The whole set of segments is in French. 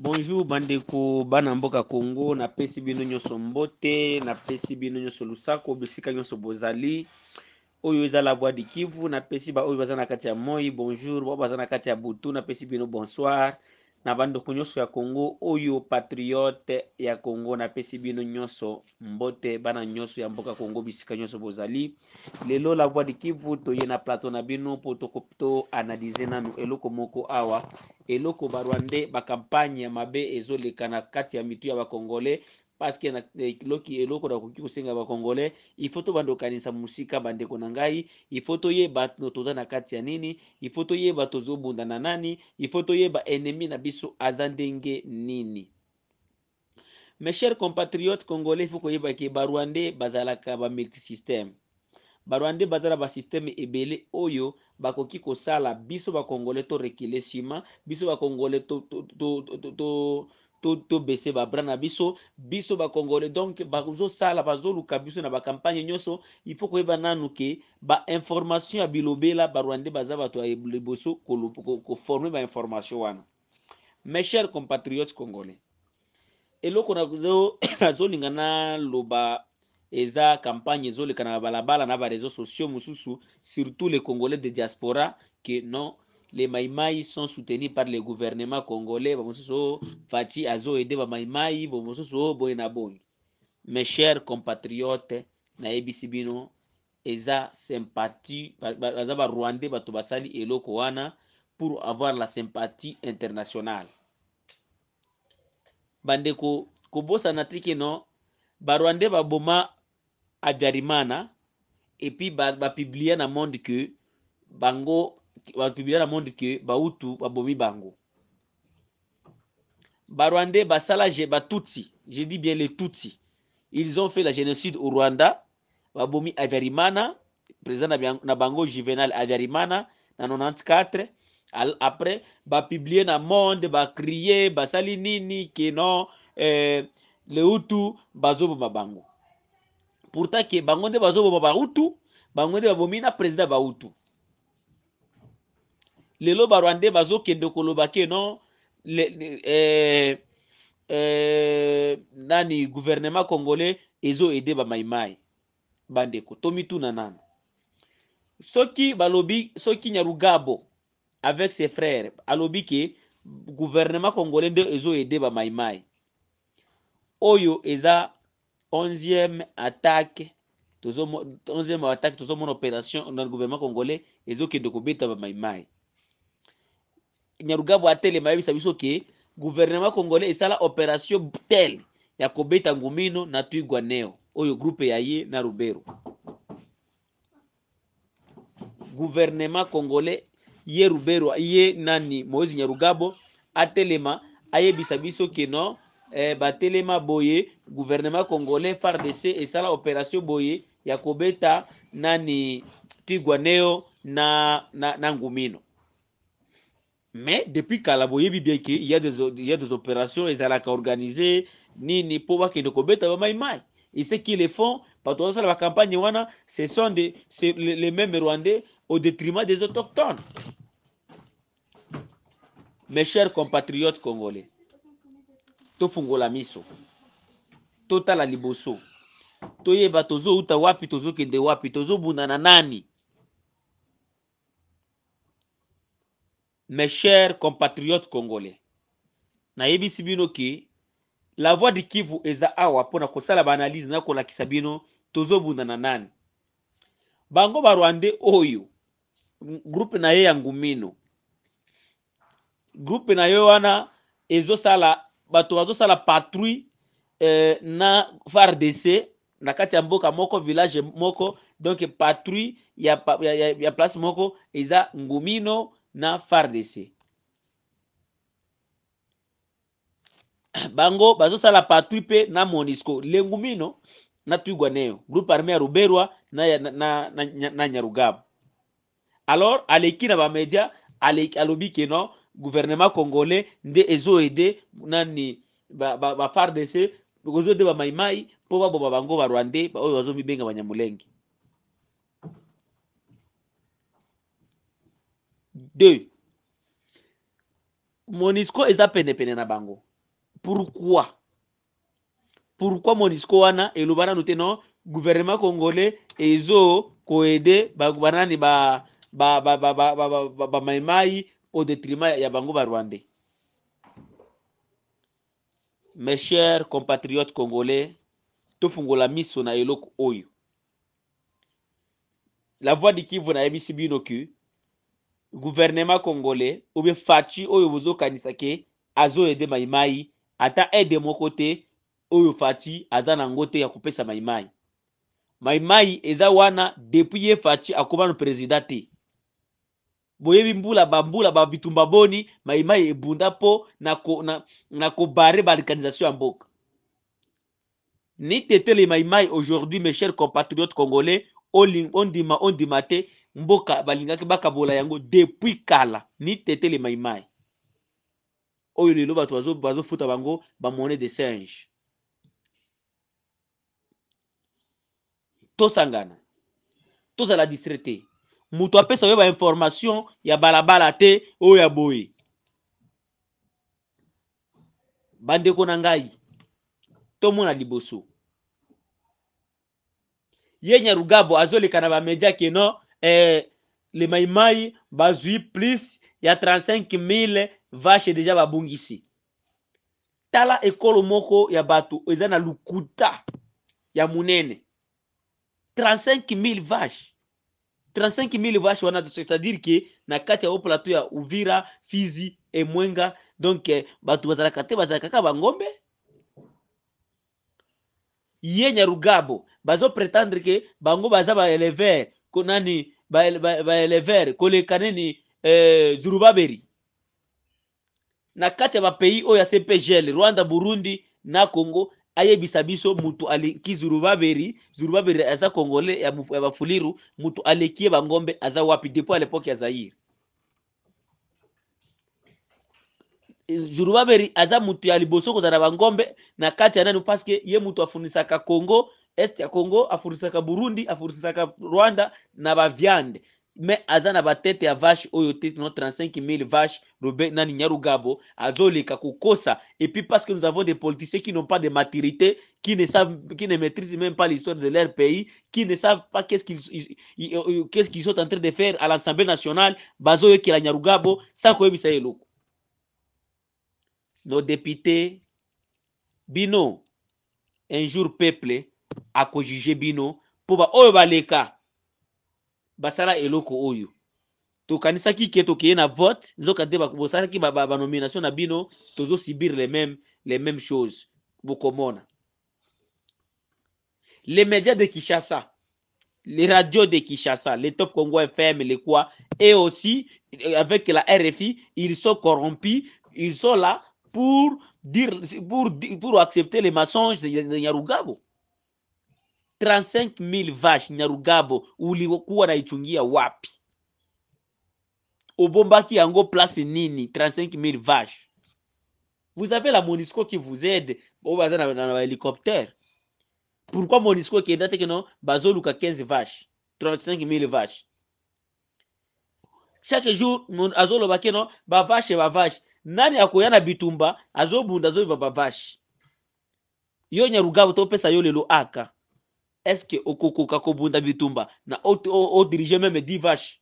bonjour bandeko bana mboka congo napesi bino nyonso mbote napesi bino nyonso lusako bisika nyonso bozali oyo eza la voix du kivu napesi baoyo baza na kati ya moi bonjour baoyo baza na kati ya butu napesi bino bonsoir na banduku nyonso ya kongo oyo patriote ya kongo napesi bino nyonso mbote bana nyonso ya mboka kongo bisika nyonso bozali lelo la voix de toye na plateau na bino mpo toanalize nanu eloko moko awa eloko barwande bakampagne ya mabe ezoleka na kati ya mitu ya bakongole parceke na eloki eh, eloko nakoki kosenga bacongolais ifo tobandokanisa mosika bandeko na ngai ifo toyeba toza na kati ya nini ifo toyeba tozobunda na nani ifo toyeba enemi na biso aza ndenge nini mes chers compatriotes congolais ifo koyeba ke barwandais bazalaka bamultisysteme barwandais baza na basysteme ebele oyo bakoki kosala biso bacongolais torekele nsima biso bacongolais tobese babra na biso biso bacongolais donc bazosala bazoluka biso na bakampagne nyonso ifo koyeba nanu ke bainformation ya bilobela barwandais baza bato ya liboso koforme bainformation wana mes chers compatriotes congolais eloko nazolinga naloba eza campagne ezoleka na balabala na bareseau sociaux mosusu surtout le congolais de diaspora ke non les maïmaïs sont soutenus par le gouvernement congolais bamosusu fati azoede bamaïmaï bomosusu boye na boye mes chers compatriotes na ebisibino, eza sympathie baza barwandais batubasali et eloko wana pour avoir la sympathie internationale bandeko kubusa te keno barwandais baboma abiarimana et puis ba na monde que bango dans na monde ke bautu babomi bango barwandais basala batutsi je dis bien les tutsi ils ont fait la génocide au rwanda babomi aviarimana président na bango juvenal aviarimana na 94 après bapiblie na monde bacrie basali nini keno eh, Le eh, leutu bazoboma bango pourtant ke bango nde bazoboma bautu bango nde babomi na président bautu lelo barwande bazokende koloba ke non le, le, eh, eh, nani gouvernement congolais ezoede bamaimai bandeko tomituna nanu soki balobi soki nyarugabo avec ses frères alobi ke gouvernement congolais nde ezoede bamaimai oyo eza 11e attaque tozomona attaque tozomona opération na gouvernement congolais ezokende kobeta bamaimai nyarugabo atelema yebisa biso ke congolais esala opération tel, ya kobeta ngumino na twigwa oyo groupe ya ye na Rubero. Gouvernement congolais ye rubero ye nani moise nyarugabo atelema ayebisa bisabiso ke no eh, batelema boye gouvernement congolais fardc esala opération boye ya nani twigwa na, na, na mais depuis bien que il y a des, il y a des opérations, ils ont organisé, ni, ni, pour voir qu'ils ne combattent pas, et c'est qu'ils le font, partout dans la campagne, ce sont des, les mêmes Rwandais au détriment des autochtones. Mes chers compatriotes congolais, fungola miso, totala liboso, toyeba tozo uta wapi tozokende wapi bunana nani mes chers compatriotes congolais nayebisi sibino ki la voix du kivu eza awa mpona kosala baanalyse na kolakisa lakisabino tozobunda na nani bango barwande oyu. groupe na ye yangumino. ngumino groupe na ye wana ezosala bato bazosala patrouille eh, na fardc na kati mboka moko village moko donc patrouille ya, ya, ya, ya place moko eza ngumino na fardc bango bazosala patwi mpe na monisco lengu mino na twigwa neyo groupe armé ya ruberwa na, na, na, na, na nyarugabo alors aleki na bamedia alobi keno gouvernement congolais nde ezoede nani bafardc ba, ba, ba ezoede bamaimai mpo baboma bango barwandais oyo bazomibenga banyamulenge Deux, Monisco eza pene na bango. Pourquoi? Pourquoi Monisco wana elobana nous non? gouvernement congolais ezo koede ba banani ba ba ba ba ba ba, ba, ba, au détriment ya bango barwande Mes chers compatriotes congolais, tofungola miso na eloko oyo. La voix de Kivu na yebisi bino que gouvernement congolais ou bien faci oyo bozokanisa ke azoyede maimai ata aide moko te oyo faci aza nango te ya kopesa maimai maimai eza wana depuis ye faci akomana président te boyebi mbula bambula babitumba boni maimai ebunda mpo na, ko, na, na kobare balkanisation ya mboka nitetele maimai aujourd'hui mes chers compatriotes congolais ondima ondima te mboka balingaki bakabola yango depuis kala ni tetele maimai oyo lelo bato bazofuta bango bamone de singe tosangana tozala distrait te moto apesa yo bainformation ya balabala te oyo ya boye bandeko na ngai tomona liboso ye nyarugabo azoleka na bamedia keno eh, le maimai Bazui plus a 35 000 vaches déjà babungisi tala ekolo moko ya bato ezana lukuta ya 35 000 vaches 35000 vache wana c'est-à-dire que na kati ya plateau ya uvira fizi Mwenga, donc eh, batu bazala kate bazalaka kaka bangombe rugabo, que prétendre que bango bazaba élever. nani baelevere koleka nini eh, zurubaberi na kati ya bapei oyo ya cpgl rwanda burundi na congo ayebisa biso mutu aleki zurubaberi zurubaberi aza kongole ya, ya bafuliru mutu alekie bangombe aza wapi depuis a ya zaire zurubaberi aza mutu ya liboso kozala bangombe na kati ya nani paske ye mutu afunisaka congo Est ya congo afurisaka burundi afurisaka rwanda na baviande me aza na batete ya vashe oyo te no 35000 vaches. robe na nyarugabo azolika kukosa et puis parce que nous avons des politiciens qui n'ont pas de maturité qui ne savent qui ne maîtrisent même pas l'histoire de leur pays qui ne savent pas qu'est-ce qu'ils euh, euh, qu'est-ce qu'ils sont en train de faire à l'Assemblée nationale bazoyokela nyarugabo ça koyebisa eloko nos députés bino un jour peuple juger bino ba les baleka basala eloko oyo tokanisaki ke tokeye na vote nzoka te bosalaki nomination na bino subir les mêmes, les mêmes choses bokomona les médias de Kishasa, les radios de Kishasa, les top congo fm les quoi et aussi avec la rfi ils sont corrompus ils sont là pour dire pour, pour accepter les mensonges de nyarugabo 35000 vache Nyarugabo ulikuwa naichungia wapi? Obombaki yango place nini 35000 vache? Vous avez la Monisco qui vous aide au baza na, na, na hélicoptère. Pourquoi Monisco ekeenda te keno bazoluka 15 vache 35000 vache chaque jour mon azolo ba keno ba bavashe nani akoyana bitumba azobunda ba bavashe yo nyarugabo to pesa yo lelo aka Est-ce que Okoko Kakobunda Bitumba na odirige même di vache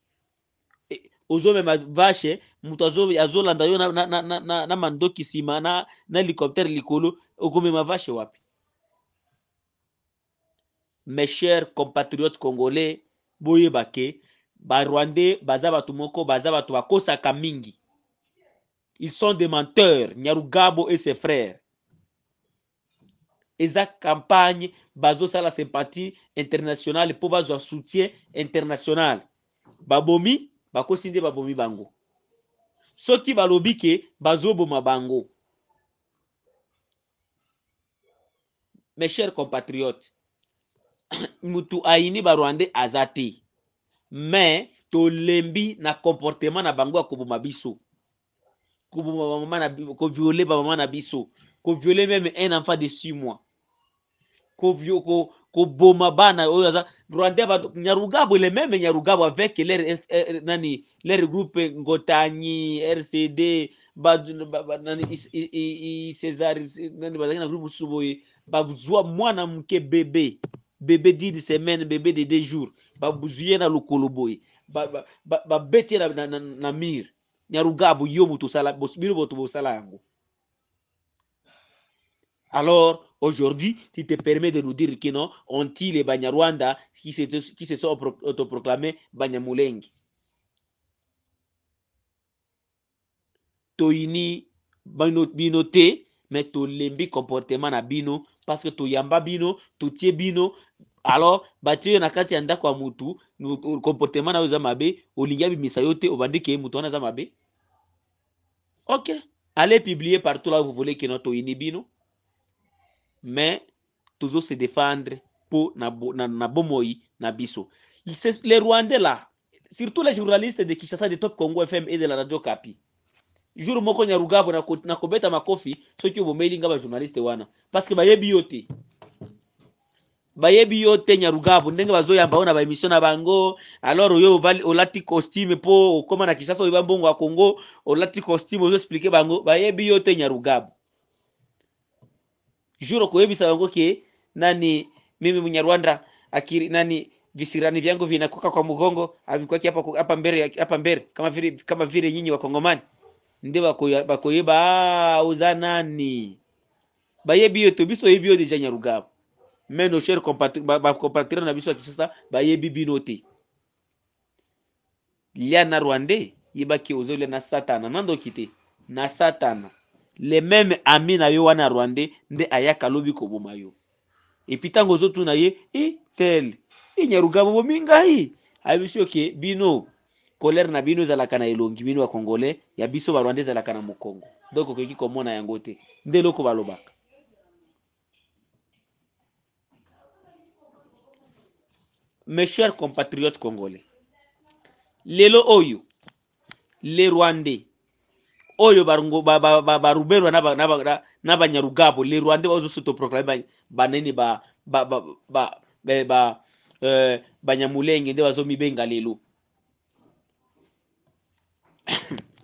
eh, même vache eh, moto azolanda yo na, na, na, na, mandoki nsima na, l'hélicoptère hélicoptère likolo okomema vache wapi mes chers compatriotes congolais boye ke Barwande, baza bato moko baza bato bakosaka mingi ils sont des menteurs nyarugabo et ses frères et sa campagne la sympathie internationale mpo bazwa soutien international. babomi bakosi nde babomi bango soki balobi ke bazoboma bango mes chers compatriotes mutu aini barwande aza Mais me tolembi na comportement na bango ya koboma biso koboma bamama koviole bamama na biso koviole même un enfant de six mois ko bana bomabana aza rwanda bato nyarugabo le meme nyarugabo avec leur er, nani leur groupe ngotanyi rcd césar nani bazaki na groupe mosusu boye bazwa mwana mke bebe bebe dine semaine bebe de deux jours bazwi ye na lokolo boye babeti ye na, na, na, na mire nyarugabo yo sala osala bino moto bosala yango alors, aujourd'hui, tu te permets de nous dire que non, ont-ils les Banyarwanda qui se, qui se sont autoproclamés Banyamuleng Toini binote, mais to lembi comportement na bino, parce que tu yamba bino, to tie bino, alors batie na kati ya ndako mutu comportement na oyo eza mabe olingi abimisa yo obandi mutu wana mabe ok allez publier partout là vous voulez que no Toini bino me tozo se défendre mpo na, na, na bomoi na biso les rwandais la surtout les journalistes de kinshasa de top congo fm et de la radio kapi jour moko nyarugabo na kobeta makofi soki obomeli nga bajournaliste wana parceke bayebi yo te bayebi yo te nyarugabo ndenge bazoyamba oyo na baemission na bango alors oyo olati costume mpo okóma na kinshasa oyeba mbongo ya congo olati costume ozoexplike bango bayebi yo te nyarugabo juro kuebisa wangoke nani mimi mnyarwanda akiri nani visirani vyangu vinakuka kwa mgongo avikwaki hapa hapa mbele hapa mbele kama vile kama vile nyinyi wa Kongomani ndi bakoyeba uzanani baye biyo tu biso yebiyo de janyarugabo mais nos chers compatriotes na biso ya kisasa bayebi bino te lia na rwande yebaki ozolya na satana nando te na satana le meme ami na ye wana ya rwandais nde ayaka alobi koboma yo epuis ntango ozotuna ye i tel inyarugabo bomi ngai ayebisi oke bino kolere na bino ezalaka na elongi bino ya congolais ya biso barwandais ezalaka na mokongo donk okoki komona yango te nde eloko balobaka mes chers compatriotes congolais lelo oyo le rwandais oyo baruberu n'abanyarugabo lero ande bazosotoproclame banene banyamulenge euh, nde bazomibenga lelo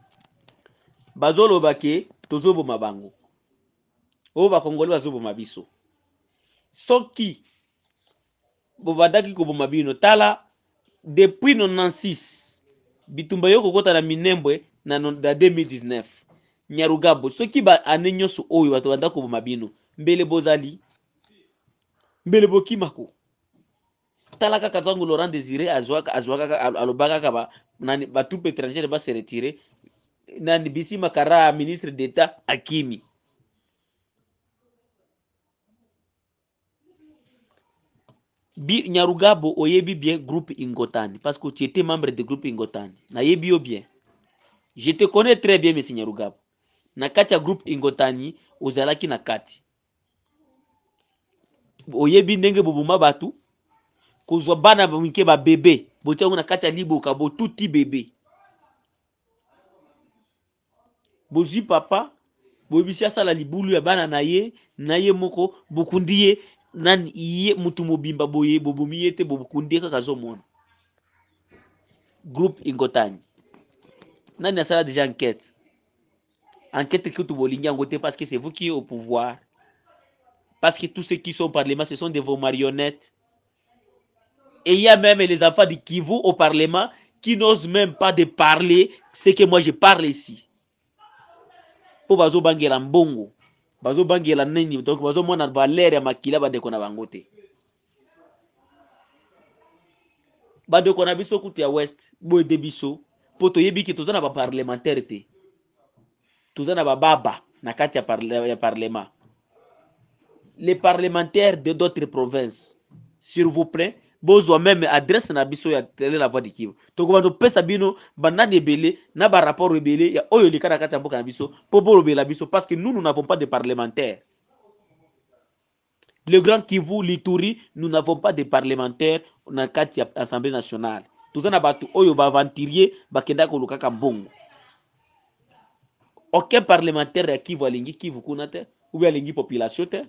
bazoloba ke tozoboma bango oyo bakongole bazoboma biso soki bobandaki koboma bino tala depuis 96 bitumba yo kokota na minembwe na nonda 2019 nyarugabo soki baane nyonso oyo bato banda koboma bino mbele bozali mbele bokimako tala kaka ntango laurent désiré alobaka kaka batroupe étrangère base retire nani bisi makara ministre d'état akimi bi nyarugabo oyebi bien groupe ingotani parce que tu étais membre de groupe ingotani nayebi yo bien je te connais très bien mesi nyarugabo na kati ya groupe ingotani ozalaki na kati oyebi ndenge boboma bato kozwa bana mike babebe botia yango na kati ya liboka botuti bebe bozwi papa boyebisi asala libulu ya bana na ye na ye moko bokundi ye nani ye motu mobimba boye bobomi ye te bokundi ye kaka azomona groupe ingotani nani asala déjà enquête enquête que vous bolingi en côté parce que c'est vous qui êtes au pouvoir parce que tous ceux qui sont au parlement ce sont de vos marionnettes et il y a même les enfants de Kivu au parlement qui n'osent même pas de parler ce que moi je parle ici Pour vous mbongo bangela nini donc bazo mona ya makila bandeko na bango te de biso kutu ya west de biso mpo toyebi ke toza na baparlementaire te toza na bababa na kati ya parlement les parlementaires de d'autres provinces s'il vous plaît bozwa meme adresse na biso ya tele la voix de kivu tokoba topesa bino banani ebele na barapport ebele ya oyo eleka na kati ya mboka na biso mpo bolobela biso parce que nous nous n'avons pas de parlementaire le grand kivu lituri nous n'avons pas de parlementaire na kati ya assemblée nationale toza na bato oyo baaventurier bakendaka koluka kaka mbongo aucun parlementaire ya kivu alingi kivu kuna te ubi alingi population te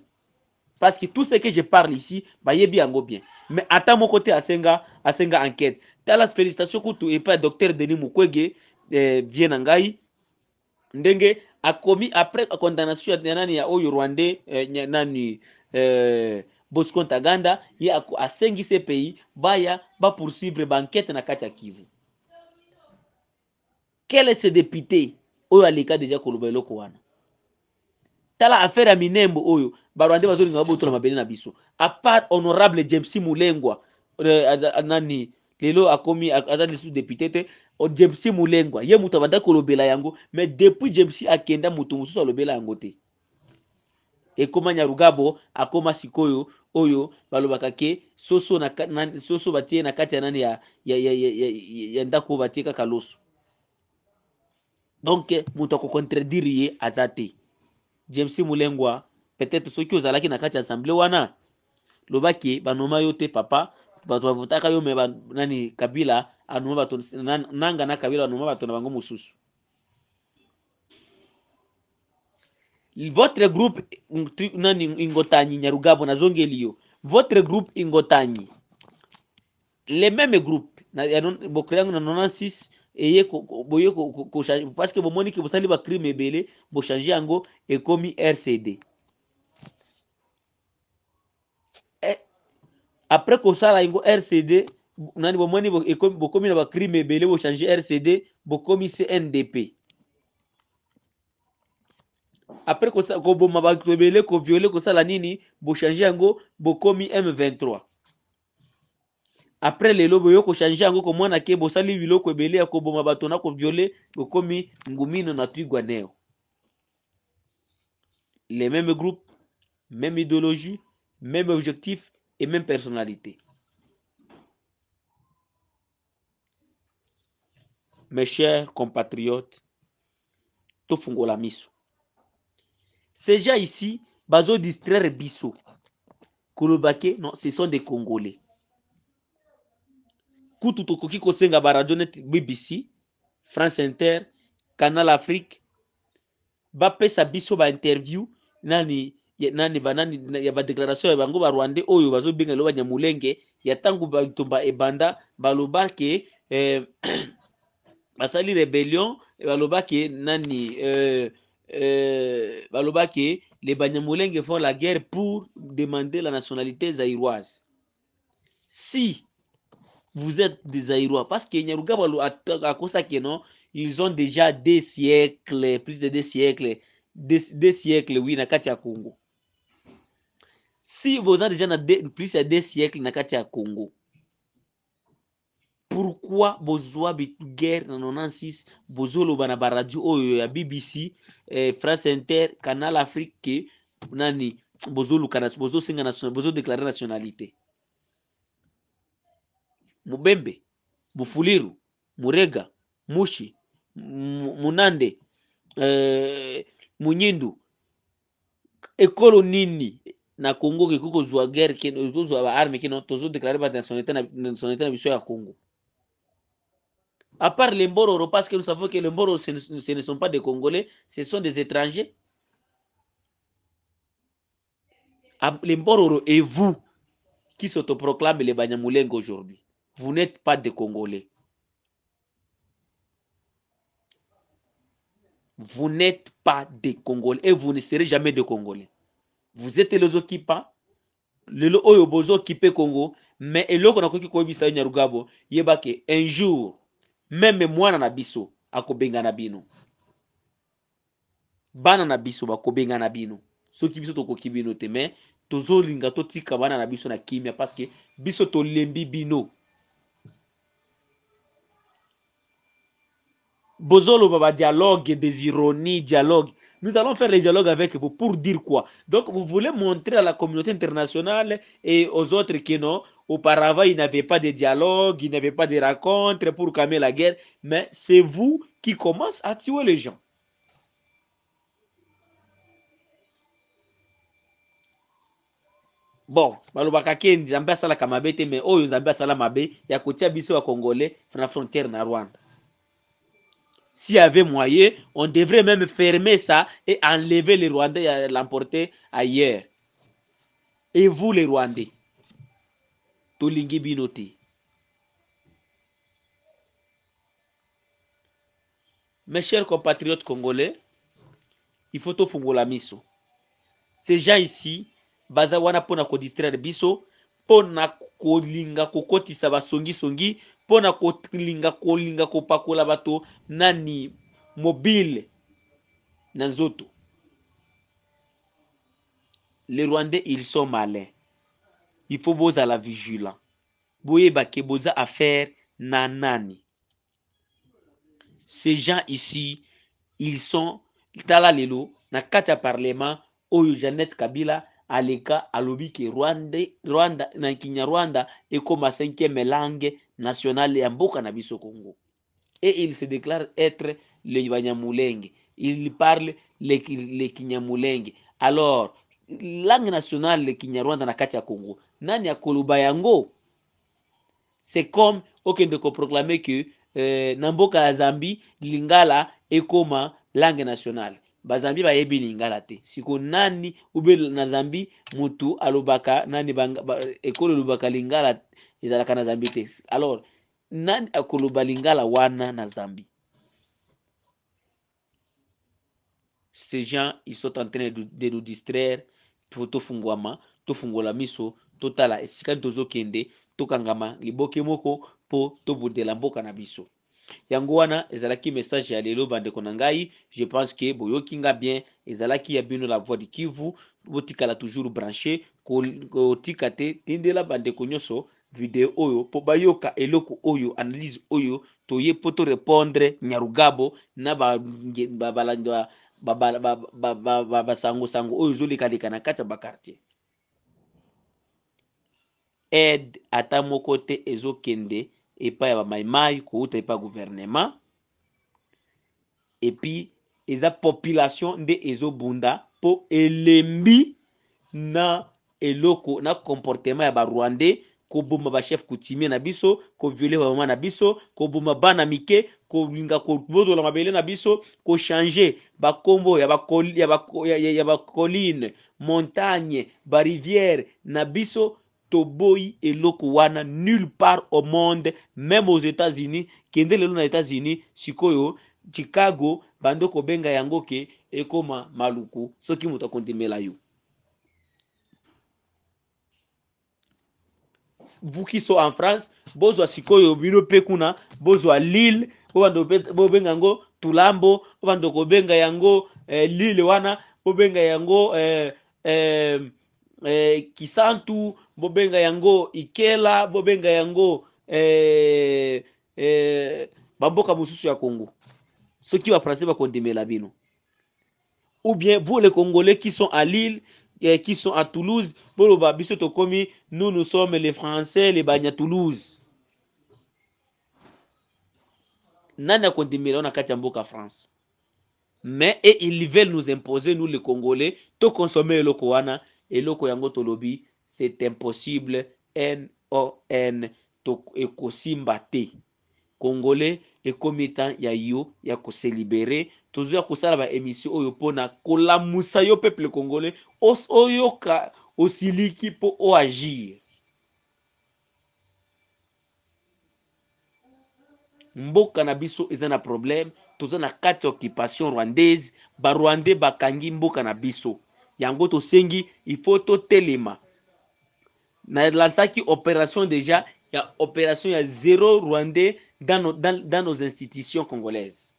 parce que tout ce que je parle ici bayebi est bien mais ata moko te asenga asenga enquête tala félicitation kutu pas docteur denis mukwege bien eh, vie na ngai ndenge akomi après condamnation ya nani ya oyo rwandais eh, eh, Bosco Ntaganda ye asengise pays baya poursuivre bankete na kati ya Kivu. Quel ce député oyo aleka deja koloba eloko wana? Tala affaire ya minembo oyo barwande ngabo babotola mabele na biso. A part honorable James Mulengwa eh, nani lelo akomi aza sous député te James Mulengwa ye mutabanda kolobela yango mais depuis James akenda mutu mosusu alobela yango te. ekomanya lugabo akoma sikoyo oyo balobaka ke soso, na, na, soso batie na kati ya nani ya, ya, ya, ya, ya, ya ndako oyo batie kaka loso donk moto akocontredire ye aza te james mulengwa peut soki ozalaki na kati ya assemble wana lobaki banoma yo te papa bato bavotaka yo me nani kabila anoma bato nanga na kabila banoma bato na bango mosusu votre groupe nani ingotanyi nyarugabo nazongeli yo votre groupe ingotanyi le même groupe bokre yango na 96 eye boye parceke bomoniki bosali bacrime ebele bochange yango ekomi rcd e, après kosala yango rcd nani bomoni bokomi na bacrime ebele bochange rcd bokomi cndp après koboma bato ebele koviole kosala nini bochange yango bokomi m23 après lelo boyo kochange yango komona ke bosali biloko ebele ya koboma Batona na koviole bokomi ngumino na twigwa les mêmes groupes même idéologie mêmes objectifs, et mêmes personnalités. mes chers compatriotes tofungola miso Déjà ici, Bazo distraire Bissot. Kolobake, non, ce sont des Congolais. kutu kosenga Baradonet bbc france inter canal afrique Bape sa Bisso biso interview, nani nani banani ya déclaration ya bango barwandais oyo bazobengela banyamulenge ya ntango bitumba ebanda balobake eh, basali rébellion balobake nani eh, euh, les Banyamulenge font la guerre pour demander la nationalité zaïroise. Si vous êtes des Zaïrois, parce que ils ont déjà des siècles, plus de deux siècles, des siècles, oui, n'akatia le Congo. Si vous avez déjà plus de deux siècles n'akatia le Congo, pourquoi bozwa bitu guerre na 96 bozoloba na baradio oyo ya bbc eh, france inter canal afrique Bozo singa na Bozo déclarer nationalité mubembe mufuliru murega mushi munande eh, munyindu ekolo nini na congo kekokozwa guerre kekozwa baarme kino tozodeklare nationalité na biso ya congo à part les Mbororo, parce que nous savons que les Mbororo, ce, ne sont pas des Congolais, ce sont des étrangers. Ah, les Mbororo et vous, qui proclamez les Banyamulenge aujourd'hui, vous n'êtes pas des Congolais. Vous n'êtes pas des Congolais et vous ne serez jamais des Congolais. Vous êtes les occupants, les oyo bozo qui Congo, mais eloko nakoki koyebisa yo un jour meme mwana na biso akobengana bino bana na biso bakobengana bino soki biso tokoki bino te me tozolinga totika bana na biso na kimia que biso tolembi bino bozoloba ba dialogue des ironies dialogue nous allons faire les dialogues avec vous pour dire quoi donc vous voulez montrer à la communauté internationale et aux autres que non Auparavant, il n'avait pas de dialogue, il n'avait pas de rencontres pour calmer la guerre. Mais c'est vous qui commencez à tuer les gens. bon s'il congolais frontière rwanda si y avait moyen on devrait même fermer ça et enlever les rwandais et l'emporter ailleurs et vous les rwandais tolingi bino te mes chers compatriotes congolais il faut tofungola miso ces gens ici baza wana mpona kodistraire biso mpona kolinga kokotisa basongisongi mpona kolinga kolinga kopakola bato nani mobile na nzoto les rwandais ils sont malins il faut la vigilant boyeba ke boza affaire nanani. nanani ces gens ici ils sont tala lelo na parlement oyo janet kabila aleka alobi ke rwanda, rwanda na kinyarwanda 5 cinquième langue nationale ya mboka na biso congo et il se déclare être le banyamulenge il parle le, le kinyamulenge alors langue nationale kinyarwanda na kati ya congo nani akoloba yango c'est comme okende koproclame ke que euh, na ya zambi lingala ekoma langue nationale bazambi bayebi lingala te siko nani ube na zambi mutu alubaka nani banga ekolo elobaka lingala ezalaka na zambi te alors nani akoloba lingala wana na zambi ces gens ils sont en train de nous distraire tofungwama tofungola miso totala esika kende tokangama liboke moko Po tobundela mboka na biso yango ezalaki message ya lelo bandeko na je pense ke boyoki nga bien ezalaki ya bino la voix du kivu botikala toujours branché kotika te tindela bandeko nyonso video oyo po bayoka eloko oyo analyse oyo toye poto répondre nyarugabo na basangosango oyo ezoleka na kati ya bakartier aide ata moko te ezokende epai ya bamaimai kouta epai ya guvernema epi eza population nde ezobunda mpo elembi na eloko na comportement ya barwandais koboma bachef coutumier na biso koviole bamama na biso koboma bana mike kolinga kobotola mabele na biso kochange bakombo ya bacoline yaba koline, montagne riviere, na biso toboyi eloko wana nulle part au monde même aux états-unis kende lelo na états-unis sikoyo chicago bando kobenga yango ke ekoma maluku soki moto akondimela yo vukiso en france bozwa sikoyo bino mpe kuna bozwa lille oyo bobenga yango tulambo oyo bando kobenga yango eh, lille wana bobenga yango eh, eh, eh, kisantu bobenga yango ikela bobenga yango eh, eh, bamboka mosusu ya congo soki bafrançais bakondimela bino ou bien vous les congolais qui sont à lille qui sont à Toulouse, nous, nous sommes les Français, les Bagna Toulouse. Nana Kondimir, on a Katiamboka France. Mais et ils veulent nous imposer, nous les Congolais, tout consommer Kouana, et le yango tolobi, c'est impossible, N-O-N, to ekosimba Congolais, et ya yo, ya ko se libérer, tozoya kosala baémission oyo mpona kolamusa yo peuple congolais oyoka osiliki mpo oagir mboka na biso eza na probleme toza na kati ya occupation rwandaise barwandais bakangi mboka na biso yango tosengi ifo totelema nalansaki opération déjà ya opération ya zéro rwandais dans, dans, dans nos institutions congolaises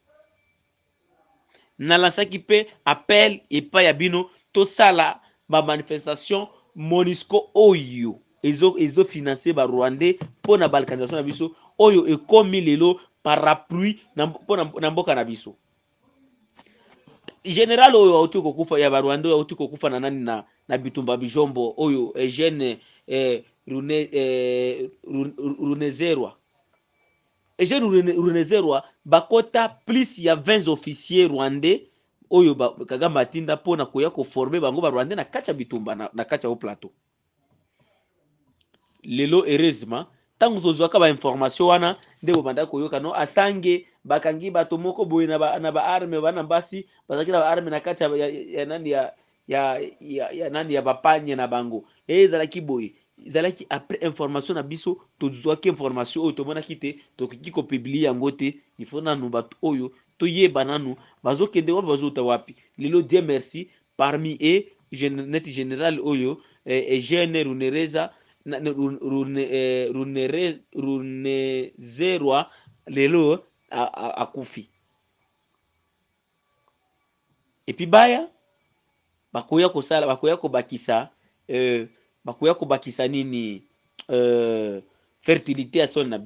nalasaki mpe appel epai ya bino tosala bamanifestation monisco oyo ezofinanse barwandais mpo na balkanisation na biso oyo ekomi lelo parapluie na mboka na biso général oyo auti kokufa ya barwanda oyo auti kokufa na nani na, na bitumba bijombo oyo eh, eugene eh, rune, eh, runezerwa rune eje runeze rwa bakota plus ya 20 officier rwandais oyo kagame atinda mpona koya koforme bango barwandais na kati bitumba na, kacha kati plateau lelo heureusement ntango tozwaka bainformatio wana nde bobandaki koyoka no asange bakangi bato moko boye na baarme bana basi bazalaki na arme na kati ya nani ya, ya, ya, ya, ya, ya bapanye na bango ezalaki boye ezalaki après information na biso tozwaki information oyo tomonaki te tokoki kopiblie yango te ifo nanu bato oyo toyeba nanu bazokende wapi bazouta wapi lelo die merci parmi e neti général oyo eugene eh, eh, runereza eh, runezerwa lelo akufi epi baya bakoya kosala bakoya kobakisa euh, bakoya kobakisa nini euh, fertilité à son na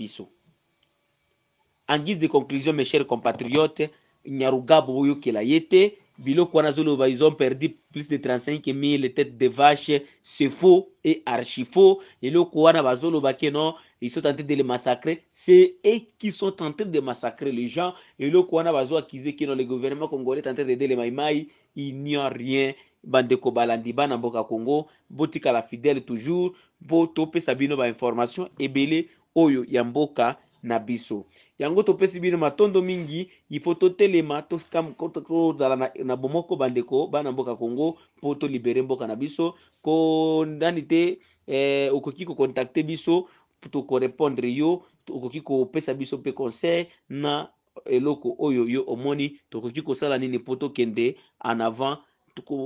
en guise de conclusion mes chers compatriotes nyarugabo boyokela ye te biloko wana azoloba ils ont perdu plus de 35 000 têtes de vache c'est faux et archi faux eloko wana bazoloba ke non ils sont tentés de les massacrer c'est eux qui sont en tentés de massacrer les gens eloko wana bazoakize ke non le gouvernement congolais tenté d'aider les maimai il n'y a rien bandeko balandi bana mboka congo botikala fidele toujours mpo topesa bino bainformation ebele oyo ya mboka na biso yango topesi bino matondo mingi ipo totelema tozala na, na bomoko bandeko bana mboka congo mpo tolibere mboka na biso ko nani te eh, okoki kokontakte biso tokorepondre yo okoki kopesa biso mpe conseil na eloko oyo yo omoni tokoki kosala nini mpo tokende en avant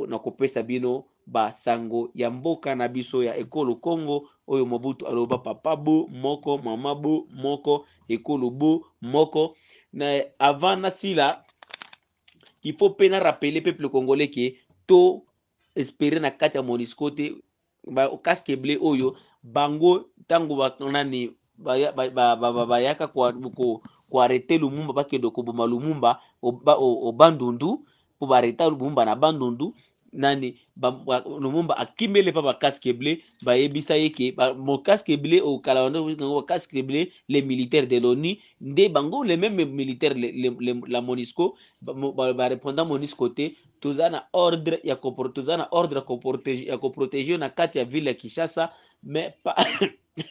na kopesa bino basango ya mboka na biso ya ekolo kongo oyo mobutu aloba papa moko mama bo moko ekolo bo moko na avant sila ifaut mpe na rappele peuple congolais ke to espere na kati ya monisco te bleu oyo bango ntango nani bayaka koarete lumumba bakende koboma lumumba obandundu kubareta lubumba na bandundu nani lubumba akimi ele casque ble ba bayebisa ye ke mokaske bleu au bandoango kaske bleu les militaires de l'onu nde bango le mêmes militaire la monisco répondant monisco te tous na ordre ya toza na ordre ya koprotege na kati ya ville ya Kishasa, mais pas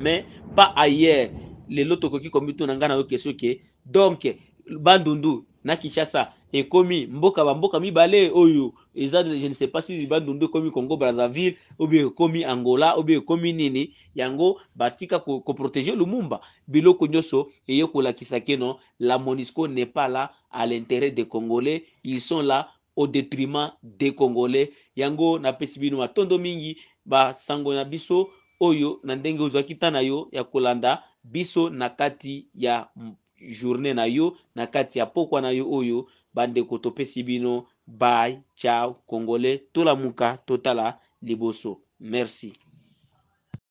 mais pas ailleurs lelo tokoki komituna ngai na ce qui est donc bandundu na kinshasa ekomi mboka mi mibale oyo eza je ne sais pas si bandundu ekomi congo brazzaville bien komi angola ou bien komi nini yango batika koprotege ko lumumba biloko e eye la kisakeno, la monisco n'est pas là à l'intérêt des congolais ils sont là au détriment des congolais yango na bino matondo mingi sango na biso oyo na ndenge ozwa kitana yo ya kolanda biso na kati ya journée na yo na kati ya pokwa na yo oyo bandeko topesi bino bai ciao congolais tolamuka totala liboso merci